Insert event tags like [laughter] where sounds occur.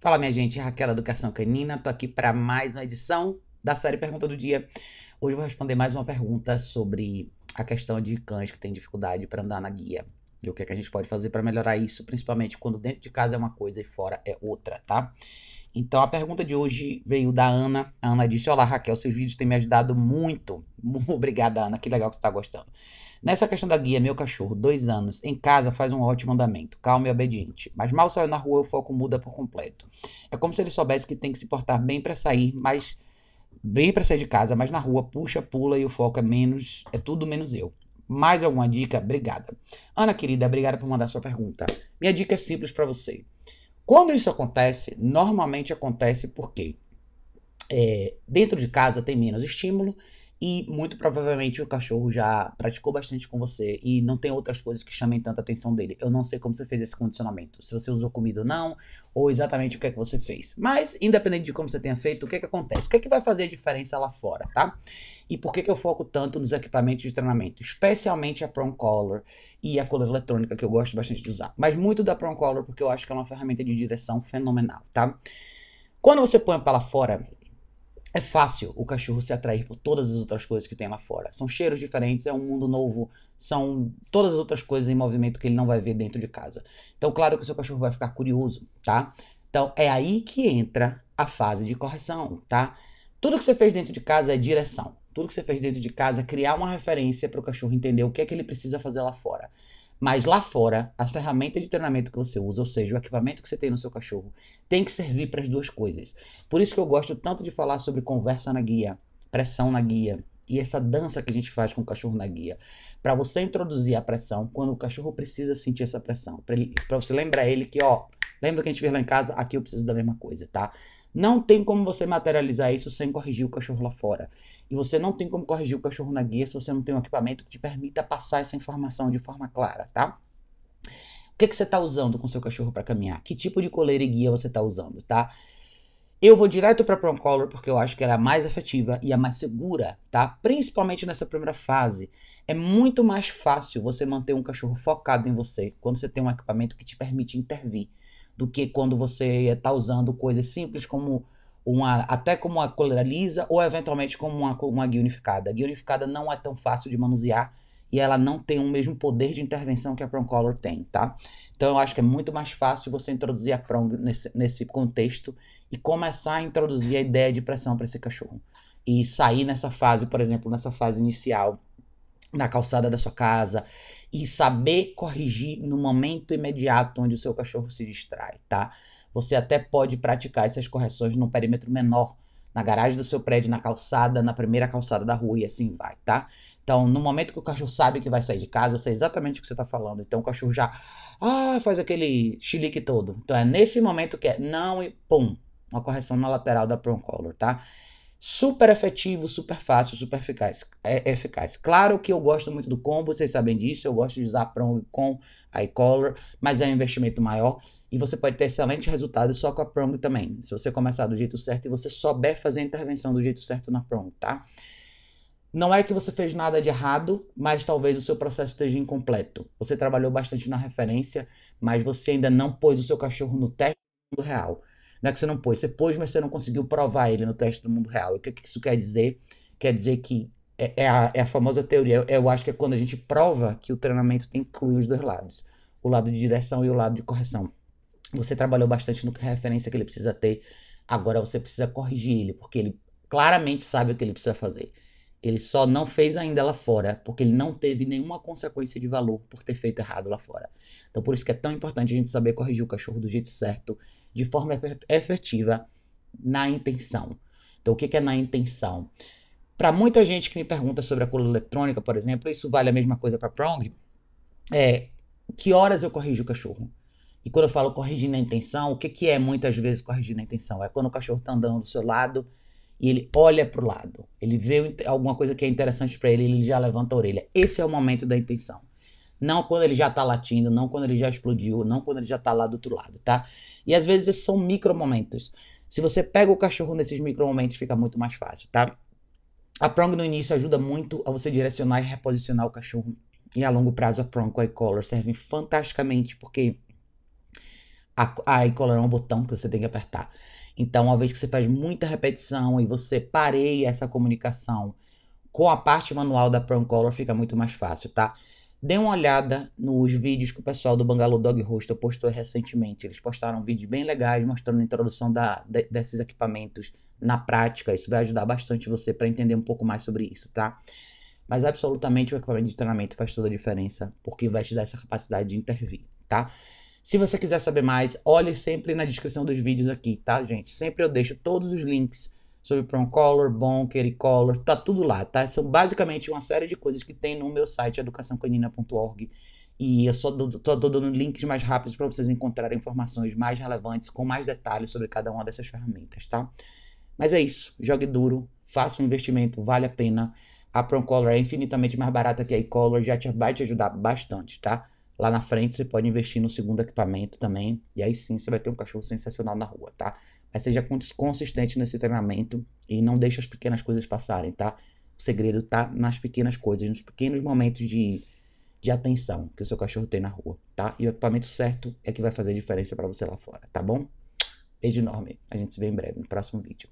Fala, minha gente, Raquel Educação Canina, tô aqui para mais uma edição da série Pergunta do Dia. Hoje eu vou responder mais uma pergunta sobre a questão de cães que têm dificuldade para andar na guia. E o que, é que a gente pode fazer para melhorar isso, principalmente quando dentro de casa é uma coisa e fora é outra, tá? Então a pergunta de hoje veio da Ana. A Ana disse: Olá, Raquel, seus vídeos têm me ajudado muito. [laughs] Obrigada, Ana, que legal que você está gostando. Nessa questão da guia, meu cachorro, dois anos, em casa faz um ótimo andamento, calmo e obediente. Mas mal saiu na rua, o foco muda por completo. É como se ele soubesse que tem que se portar bem para sair, mas bem para sair de casa, mas na rua puxa, pula e o foco é menos, é tudo menos eu. Mais alguma dica? Obrigada. Ana querida, obrigada por mandar sua pergunta. Minha dica é simples para você. Quando isso acontece, normalmente acontece porque é, dentro de casa tem menos estímulo e muito provavelmente o cachorro já praticou bastante com você e não tem outras coisas que chamem tanta atenção dele. Eu não sei como você fez esse condicionamento, se você usou comida ou não, ou exatamente o que é que você fez. Mas, independente de como você tenha feito, o que é que acontece? O que é que vai fazer a diferença lá fora, tá? E por que, que eu foco tanto nos equipamentos de treinamento, especialmente a Prong Collar e a cola eletrônica, que eu gosto bastante de usar. Mas muito da Prong Collar, porque eu acho que é uma ferramenta de direção fenomenal, tá? Quando você põe para lá fora, é fácil o cachorro se atrair por todas as outras coisas que tem lá fora. São cheiros diferentes, é um mundo novo, são todas as outras coisas em movimento que ele não vai ver dentro de casa. Então, claro que o seu cachorro vai ficar curioso, tá? Então, é aí que entra a fase de correção, tá? Tudo que você fez dentro de casa é direção. Tudo que você fez dentro de casa é criar uma referência para o cachorro entender o que é que ele precisa fazer lá fora. Mas lá fora, a ferramenta de treinamento que você usa, ou seja, o equipamento que você tem no seu cachorro, tem que servir para as duas coisas. Por isso que eu gosto tanto de falar sobre conversa na guia, pressão na guia, e essa dança que a gente faz com o cachorro na guia, para você introduzir a pressão quando o cachorro precisa sentir essa pressão, para você lembrar ele que, ó, lembra que a gente veio lá em casa, aqui eu preciso da mesma coisa, tá? Não tem como você materializar isso sem corrigir o cachorro lá fora. E você não tem como corrigir o cachorro na guia se você não tem um equipamento que te permita passar essa informação de forma clara, tá? O que, que você está usando com seu cachorro para caminhar? Que tipo de coleira e guia você está usando, tá? Eu vou direto para Prong Collar porque eu acho que ela é a mais efetiva e a mais segura, tá? Principalmente nessa primeira fase. É muito mais fácil você manter um cachorro focado em você quando você tem um equipamento que te permite intervir do que quando você está usando coisas simples como uma, até como uma coleira lisa ou eventualmente como uma, uma guia unificada. A guia unificada não é tão fácil de manusear e ela não tem o mesmo poder de intervenção que a color tem, tá? Então eu acho que é muito mais fácil você introduzir a Prong nesse, nesse contexto e começar a introduzir a ideia de pressão para esse cachorro. E sair nessa fase, por exemplo, nessa fase inicial na calçada da sua casa e saber corrigir no momento imediato onde o seu cachorro se distrai, tá? Você até pode praticar essas correções num perímetro menor, na garagem do seu prédio, na calçada, na primeira calçada da rua e assim vai, tá? Então, no momento que o cachorro sabe que vai sair de casa, eu sei exatamente o que você está falando. Então, o cachorro já ah, faz aquele chilique todo. Então, é nesse momento que é não e pum, uma correção na lateral da prong tá? super efetivo, super fácil, super eficaz. É, é, eficaz. Claro que eu gosto muito do combo, vocês sabem disso, eu gosto de usar Prong com E-collar, mas é um investimento maior e você pode ter excelentes resultados só com a Prong também. Se você começar do jeito certo e você souber fazer a intervenção do jeito certo na Prong, tá? Não é que você fez nada de errado, mas talvez o seu processo esteja incompleto. Você trabalhou bastante na referência, mas você ainda não pôs o seu cachorro no teste real. Não é que você não pôs, você pôs, mas você não conseguiu provar ele no teste do mundo real. o que, que isso quer dizer? Quer dizer que é, é, a, é a famosa teoria, eu acho que é quando a gente prova que o treinamento inclui os dois lados, o lado de direção e o lado de correção. Você trabalhou bastante no que referência que ele precisa ter, agora você precisa corrigir ele, porque ele claramente sabe o que ele precisa fazer. Ele só não fez ainda lá fora, porque ele não teve nenhuma consequência de valor por ter feito errado lá fora. Então, por isso que é tão importante a gente saber corrigir o cachorro do jeito certo de forma efetiva na intenção. Então, o que é na intenção? Para muita gente que me pergunta sobre a cola eletrônica, por exemplo, isso vale a mesma coisa para Prong? É, que horas eu corrijo o cachorro? E quando eu falo corrigir na intenção, o que, que é muitas vezes corrigir na intenção? É quando o cachorro está andando do seu lado e ele olha para o lado, ele vê alguma coisa que é interessante para ele, ele já levanta a orelha. Esse é o momento da intenção. Não quando ele já está latindo, não quando ele já explodiu, não quando ele já está lá do outro lado, tá? E às vezes esses são micro momentos. Se você pega o cachorro nesses micro momentos, fica muito mais fácil, tá? A prong no início ajuda muito a você direcionar e reposicionar o cachorro. E a longo prazo a prong com a e-collar servem fantasticamente, porque a, a e-collar é um botão que você tem que apertar. Então, uma vez que você faz muita repetição e você pareia essa comunicação com a parte manual da prong collar, fica muito mais fácil, tá? Dê uma olhada nos vídeos que o pessoal do Bangalore Dog Hostel postou recentemente. Eles postaram vídeos bem legais mostrando a introdução da, de, desses equipamentos na prática. Isso vai ajudar bastante você para entender um pouco mais sobre isso, tá? Mas absolutamente o equipamento de treinamento faz toda a diferença, porque vai te dar essa capacidade de intervir, tá? Se você quiser saber mais, olhe sempre na descrição dos vídeos aqui, tá, gente? Sempre eu deixo todos os links sobre Proncolor, Bom, Quericolor, tá tudo lá, tá? São basicamente uma série de coisas que tem no meu site educaçãocanina.org e eu só tô, tô dando links mais rápidos para vocês encontrarem informações mais relevantes com mais detalhes sobre cada uma dessas ferramentas, tá? Mas é isso, jogue duro, faça um investimento, vale a pena. A Proncolor é infinitamente mais barata que a iColor, já te, vai te ajudar bastante, tá? Lá na frente você pode investir no segundo equipamento também, e aí sim você vai ter um cachorro sensacional na rua, tá? mas seja consistente nesse treinamento e não deixe as pequenas coisas passarem, tá? O segredo tá nas pequenas coisas, nos pequenos momentos de, de atenção que o seu cachorro tem na rua, tá? E o equipamento certo é que vai fazer a diferença para você lá fora, tá bom? Beijo enorme. A gente se vê em breve no próximo vídeo.